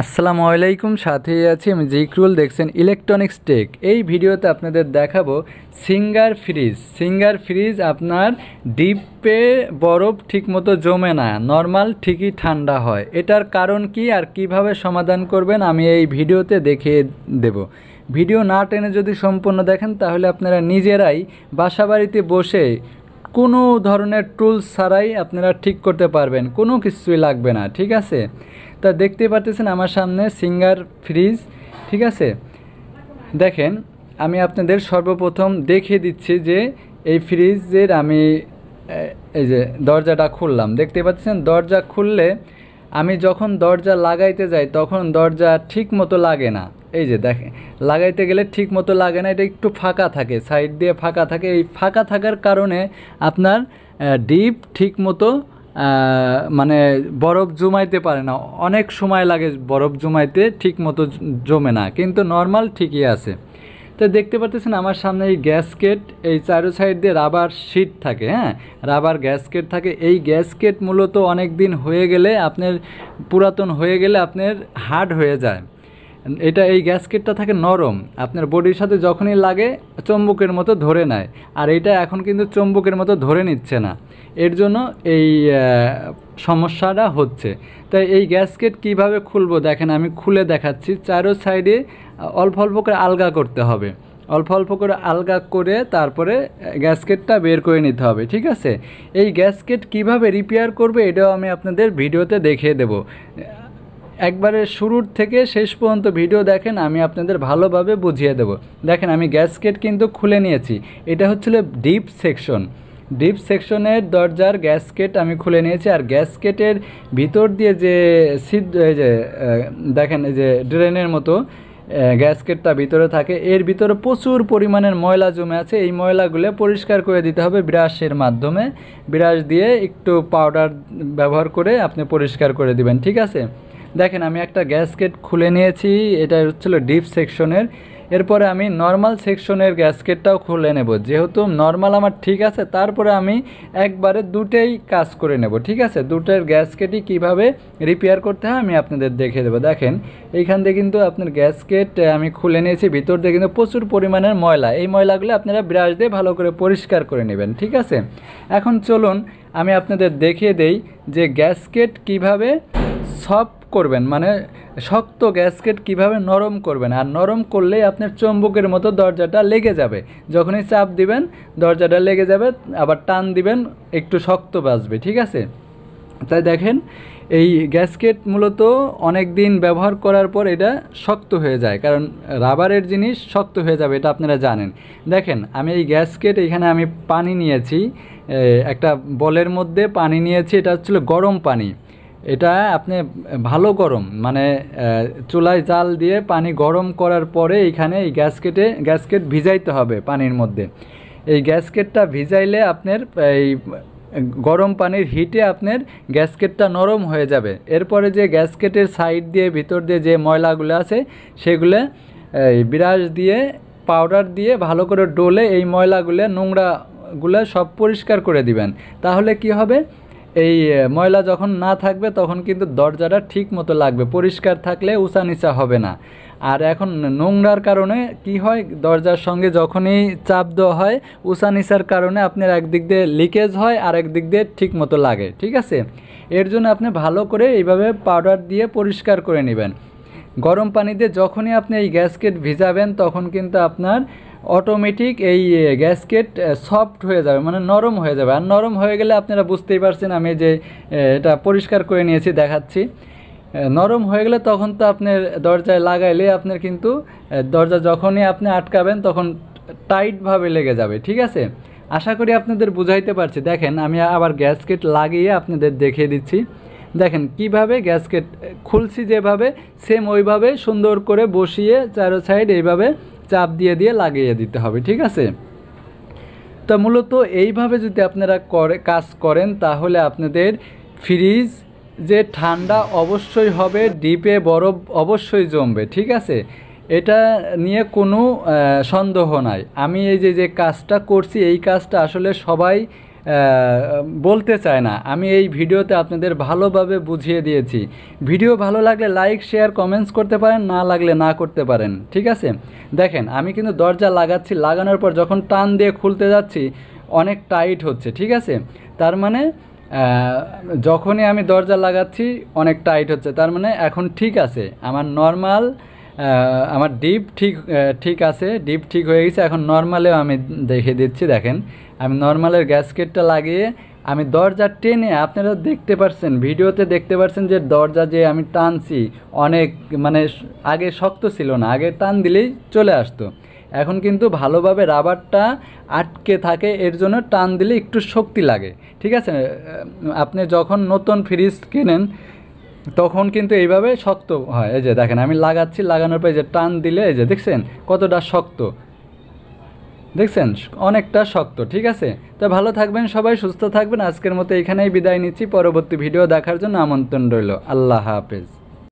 আসসালামু আলাইকুম সাথে আছি আমি জিক্রুল দেখছেন ইলেকট্রনিক্স টেক এই ভিডিওতে আপনাদের দেখাবো সিঙ্গার ফ্রিজ সিঙ্গার ফ্রিজ আপনার ডিপে বরফ ঠিকমতো জমে না নর্মাল ঠিকই ঠান্ডা হয় এটার কারণ কি আর কিভাবে সমাধান করবেন আমি এই ভিডিওতে দেখিয়ে দেব ভিডিও না টেনে যদি সম্পূর্ণ দেখেন তাহলে আপনারা নিজেরাই বাসাবাড়িতে বসে কোনো ধরনের টুলস ছাড়াই আপনারা ঠিক করতে পারবেন কোনো কিছুই লাগবে না ঠিক আছে তা দেখতে পারতেছেন আমার সামনে সিঙ্গার ফ্রিজ ঠিক আছে দেখেন আমি আপনাদের সর্বপ্রথম দেখিয়ে দিচ্ছি যে এই ফ্রিজের আমি এই যে দরজাটা খুললাম দেখতে পাচ্ছেন দরজা খুললে আমি যখন দরজা লাগাইতে যাই তখন দরজা ঠিক মতো লাগে না এই যে দেখেন লাগাইতে গেলে ঠিক মতো লাগে না এটা একটু ফাঁকা থাকে সাইড দিয়ে ফাঁকা থাকে এই ফাঁকা থাকার কারণে আপনার ডিপ ঠিক মতো মানে বরফ জমাইতে পারে না অনেক সময় লাগে বরফ জমাইতে ঠিক মতো জমে না কিন্তু নর্মাল ঠিকই আছে তো দেখতে পাচ্ছেন আমার সামনে এই গ্যাসকেট এই চারো সাইড দিয়ে রাবার শিট থাকে হ্যাঁ রাবার গ্যাসকেট থাকে এই গ্যাসকেট মূলত অনেক দিন হয়ে গেলে আপনার পুরাতন হয়ে গেলে আপনার হার্ড হয়ে যায় এটা এই গ্যাসকেটটা থাকে নরম আপনার বডির সাথে যখনই লাগে চম্বুকের মতো ধরে নেয় আর এটা এখন কিন্তু চম্বুকের মতো ধরে নিচ্ছে না এর জন্য এই সমস্যাটা হচ্ছে তাই এই গ্যাসকেট কিভাবে খুলবো দেখেন আমি খুলে দেখাচ্ছি চারো সাইডে অল্প অল্প করে আলগা করতে হবে অল্প অল্প করে আলগা করে তারপরে গ্যাসকেটটা বের করে নিতে হবে ঠিক আছে এই গ্যাসকেট কিভাবে রিপেয়ার করবে এটাও আমি আপনাদের ভিডিওতে দেখিয়ে দেব একবারে শুরুর থেকে শেষ পর্যন্ত ভিডিও দেখেন আমি আপনাদের ভালোভাবে বুঝিয়ে দেব দেখেন আমি গ্যাসকেট কিন্তু খুলে নিয়েছি এটা হচ্ছিল ডিপ সেকশন ডিপ সেকশনের দরজার গ্যাসকেট আমি খুলে নিয়েছি আর গ্যাসকেটের ভিতর দিয়ে যে সিদ্ধ এই যে দেখেন এই যে ড্রেনের মতো গ্যাসকেটটা ভিতরে থাকে এর ভিতরে প্রচুর পরিমাণের ময়লা জমে আছে এই ময়লাগুলো পরিষ্কার করে দিতে হবে ব্রাশের মাধ্যমে ব্রাশ দিয়ে একটু পাউডার ব্যবহার করে আপনি পরিষ্কার করে দিবেন ঠিক আছে দেখেন আমি একটা গ্যাসকেট খুলে নিয়েছি এটা হচ্ছিলো ডিপ সেকশনের এরপরে আমি নর্মাল সেকশনের গ্যাসকেটটাও খুলে নেব যেহেতু নর্মাল আমার ঠিক আছে তারপরে আমি একবারে দুটেই কাজ করে নেব ঠিক আছে দুটোর গ্যাসকেটই কিভাবে রিপেয়ার করতে হয় আমি আপনাদের দেখে দেবো দেখেন এইখান দিয়ে কিন্তু আপনার গ্যাসকেট আমি খুলে নিয়েছি ভিতর দিয়ে কিন্তু প্রচুর পরিমাণের ময়লা এই ময়লাগুলো আপনারা ব্রাশ দিয়ে ভালো করে পরিষ্কার করে নেবেন ঠিক আছে এখন চলুন আমি আপনাদের দেখিয়ে দেই যে গ্যাসকেট কিভাবে সফট করবেন মানে শক্ত গ্যাসকেট কিভাবে নরম করবেন আর নরম করলেই আপনার চম্বুকের মতো দরজাটা লেগে যাবে যখনই চাপ দিবেন দরজাটা লেগে যাবে আবার টান দিবেন একটু শক্ত বাজবে ঠিক আছে তাই দেখেন এই গ্যাসকেট মূলত অনেক দিন ব্যবহার করার পর এটা শক্ত হয়ে যায় কারণ রাবারের জিনিস শক্ত হয়ে যাবে এটা আপনারা জানেন দেখেন আমি এই গ্যাসকেট এখানে আমি পানি নিয়েছি একটা বলের মধ্যে পানি নিয়েছি এটা হচ্ছিল গরম পানি এটা আপনি ভালো গরম মানে চুলায় জাল দিয়ে পানি গরম করার পরে এইখানে এই গ্যাসকেটে গ্যাসকেট ভিজাইতে হবে পানির মধ্যে এই গ্যাসকেটটা ভিজাইলে আপনার এই গরম পানির হিটে আপনার গ্যাসকেটটা নরম হয়ে যাবে এরপরে যে গ্যাসকেটের সাইড দিয়ে ভিতর দিয়ে যে ময়লাগুলো আছে সেগুলো এই বিরাজ দিয়ে পাউডার দিয়ে ভালো করে ডোলে এই ময়লাগুলো নোংরাগুলো সব পরিষ্কার করে দিবেন তাহলে কি হবে এই ময়লা যখন না থাকবে তখন কিন্তু দরজাটা ঠিক মতো লাগবে পরিষ্কার থাকলে উঁচা নিচা হবে না আর এখন নোংরার কারণে কি হয় দরজার সঙ্গে যখনই চাপ দেওয়া হয় উঁচা নিচার কারণে আপনার একদিক দিয়ে লিকেজ হয় আর একদিক দিয়ে ঠিক মতো লাগে ঠিক আছে এর জন্য আপনি ভালো করে এইভাবে পাউডার দিয়ে পরিষ্কার করে নেবেন গরম পানিতে যখনই আপনি এই গ্যাসকেট ভিজাবেন তখন কিন্তু আপনার অটোমেটিক এই গ্যাসকেট সফট হয়ে যাবে মানে নরম হয়ে যাবে আর নরম হয়ে গেলে আপনারা বুঝতেই পারছেন আমি যে এটা পরিষ্কার করে নিয়েছি দেখাচ্ছি নরম হয়ে গেলে তখন তো আপনার দরজায় লাগাইলে আপনার কিন্তু দরজা যখনই আপনি আটকাবেন তখন টাইটভাবে লেগে যাবে ঠিক আছে আশা করি আপনাদের বুঝাইতে পারছি দেখেন আমি আবার গ্যাসকেট লাগিয়ে আপনাদের দেখিয়ে দিচ্ছি দেখেন কিভাবে গ্যাসকেট খুলছি যেভাবে সেম ওইভাবে সুন্দর করে বসিয়ে চারো সাইড এইভাবে চাপ দিয়ে দিয়ে লাগিয়ে দিতে হবে ঠিক আছে তো মূলত এইভাবে যদি আপনারা করে কাজ করেন তাহলে আপনাদের ফ্রিজ যে ঠান্ডা অবশ্যই হবে ডিপে বরফ অবশ্যই জমবে ঠিক আছে এটা নিয়ে কোনো সন্দেহ নাই আমি এই যে যে কাজটা করছি এই কাজটা আসলে সবাই বলতে চায় না আমি এই ভিডিওতে আপনাদের ভালোভাবে বুঝিয়ে দিয়েছি ভিডিও ভালো লাগলে লাইক শেয়ার কমেন্টস করতে পারেন না লাগলে না করতে পারেন ঠিক আছে দেখেন আমি কিন্তু দরজা লাগাচ্ছি লাগানোর পর যখন টান দিয়ে খুলতে যাচ্ছি অনেক টাইট হচ্ছে ঠিক আছে তার মানে যখনই আমি দরজা লাগাচ্ছি অনেক টাইট হচ্ছে তার মানে এখন ঠিক আছে আমার নর্মাল আমার ডিপ ঠিক ঠিক আছে ডিপ ঠিক হয়ে গেছে এখন নর্মালেও আমি দেখে দিচ্ছি দেখেন আমি নর্মালের গ্যাসকেটটা লাগিয়ে আমি দরজা টেনে আপনারা দেখতে পাচ্ছেন ভিডিওতে দেখতে পাচ্ছেন যে দরজা যে আমি টানছি অনেক মানে আগে শক্ত ছিল না আগে টান দিলেই চলে আসতো এখন কিন্তু ভালোভাবে রাবারটা আটকে থাকে এর জন্য টান দিলে একটু শক্তি লাগে ঠিক আছে আপনি যখন নতুন ফ্রিজ কেনেন তখন কিন্তু এইভাবে শক্ত হয় এই যে দেখেন আমি লাগাচ্ছি লাগানোর পর যে টান দিলে এই যে দেখছেন কতটা শক্ত দেখছেন অনেকটা শক্ত ঠিক আছে তো ভালো থাকবেন সবাই সুস্থ থাকবেন আজকের মতো এখানেই বিদায় নিচ্ছি পরবর্তী ভিডিও দেখার জন্য আমন্ত্রণ রইল আল্লাহ হাফেজ